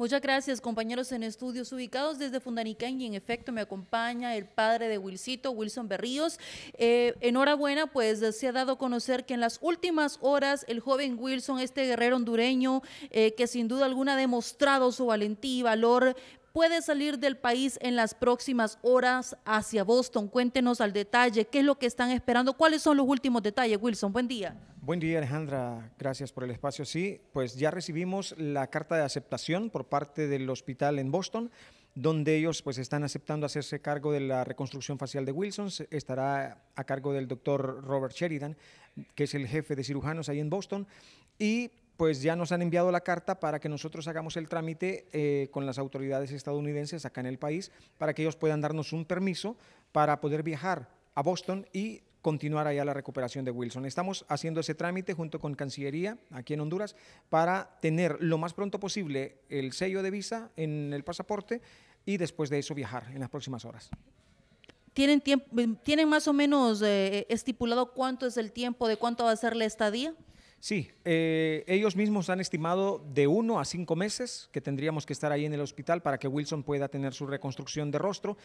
Muchas gracias, compañeros en estudios ubicados desde Fundanicán y en efecto me acompaña el padre de Wilcito, Wilson Berríos. Eh, enhorabuena, pues se ha dado a conocer que en las últimas horas el joven Wilson, este guerrero hondureño, eh, que sin duda alguna ha demostrado su valentía y valor, puede salir del país en las próximas horas hacia Boston. Cuéntenos al detalle qué es lo que están esperando, cuáles son los últimos detalles, Wilson. Buen día. Buen día, Alejandra. Gracias por el espacio. Sí, pues ya recibimos la carta de aceptación por parte del hospital en Boston donde ellos pues están aceptando hacerse cargo de la reconstrucción facial de Wilson. Estará a cargo del doctor Robert Sheridan, que es el jefe de cirujanos ahí en Boston. Y pues ya nos han enviado la carta para que nosotros hagamos el trámite eh, con las autoridades estadounidenses acá en el país, para que ellos puedan darnos un permiso para poder viajar a Boston y continuar allá la recuperación de Wilson. Estamos haciendo ese trámite junto con Cancillería aquí en Honduras para tener lo más pronto posible el sello de visa en el pasaporte y después de eso viajar en las próximas horas. ¿Tienen, más o menos eh, estipulado cuánto es el tiempo de cuánto va a ser la estadía? Sí, eh, ellos mismos han estimado de uno a cinco meses que tendríamos que estar ahí en el hospital para que Wilson pueda tener su reconstrucción de rostro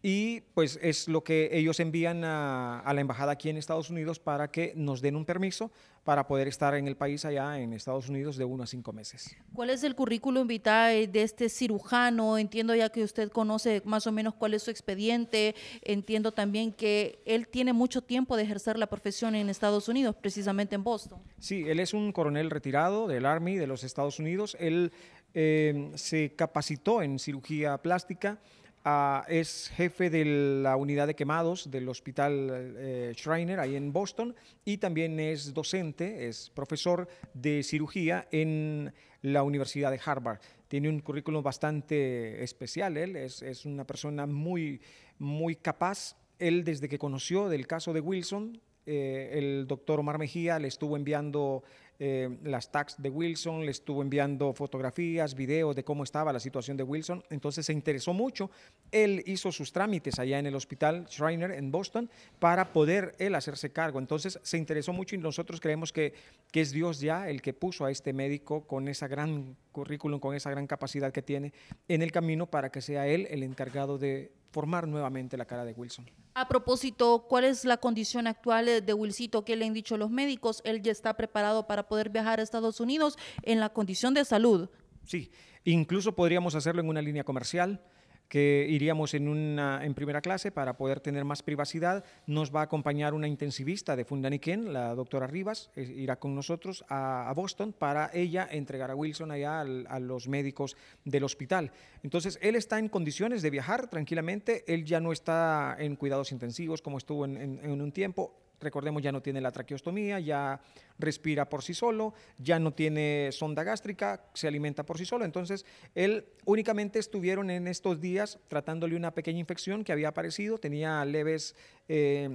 y pues es lo que ellos envían a, a la embajada aquí en Estados Unidos para que nos den un permiso para poder estar en el país allá en Estados Unidos de uno a cinco meses. ¿Cuál es el currículum vitae de este cirujano? Entiendo ya que usted conoce más o menos cuál es su expediente, entiendo también que él tiene mucho tiempo de ejercer la profesión en Estados Unidos, precisamente en Boston. Sí, él es un coronel retirado del Army de los Estados Unidos. Él em, se capacitó en cirugía plástica. Ah, es jefe de la unidad de quemados del Hospital eh, Schreiner ahí en Boston, y también es docente, es profesor de cirugía en la Universidad de Harvard. Tiene un currículum bastante especial, él es, es una persona muy, muy capaz. Él, desde que conoció del caso de Wilson, eh, el doctor Omar Mejía le estuvo enviando eh, las tags de Wilson, le estuvo enviando fotografías, videos de cómo estaba la situación de Wilson, entonces se interesó mucho. Él hizo sus trámites allá en el hospital Shriner en Boston para poder él hacerse cargo, entonces se interesó mucho y nosotros creemos que, que es Dios ya el que puso a este médico con esa gran currículum, con esa gran capacidad que tiene en el camino para que sea él el encargado de formar nuevamente la cara de Wilson. A propósito, ¿cuál es la condición actual eh, de Wilsito? ¿Qué le han dicho los médicos? Él ya está preparado para poder viajar a Estados Unidos en la condición de salud. Sí, incluso podríamos hacerlo en una línea comercial que iríamos en, una, en primera clase para poder tener más privacidad. Nos va a acompañar una intensivista de Fundaniken, la doctora Rivas, e, irá con nosotros a, Boston para ella entregar a Wilson allá a los médicos del hospital. Entonces, él está en condiciones de viajar tranquilamente, él ya no está en cuidados intensivos como estuvo en un tiempo, Recordemos, ya no tiene la traqueostomía, ya respira por sí solo, ya no tiene sonda gástrica, se alimenta por sí solo. Entonces, él únicamente estuvieron en estos días tratándole una pequeña infección que había aparecido, tenía leves eh,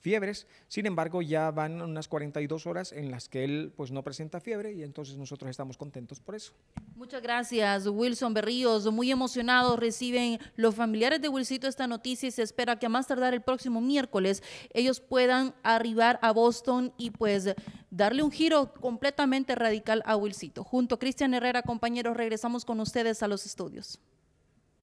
fiebres. Sin embargo, ya van unas 42 horas en las que él pues no presenta fiebre y entonces nosotros estamos contentos por eso. Muchas gracias, Wilson Berríos. Muy emocionados reciben los familiares de Wilcito esta noticia y se espera que a más tardar el próximo miércoles ellos puedan arribar a Boston y pues darle un giro completamente radical a Wilcito. Junto a Cristian Herrera, compañeros, regresamos con ustedes a los estudios.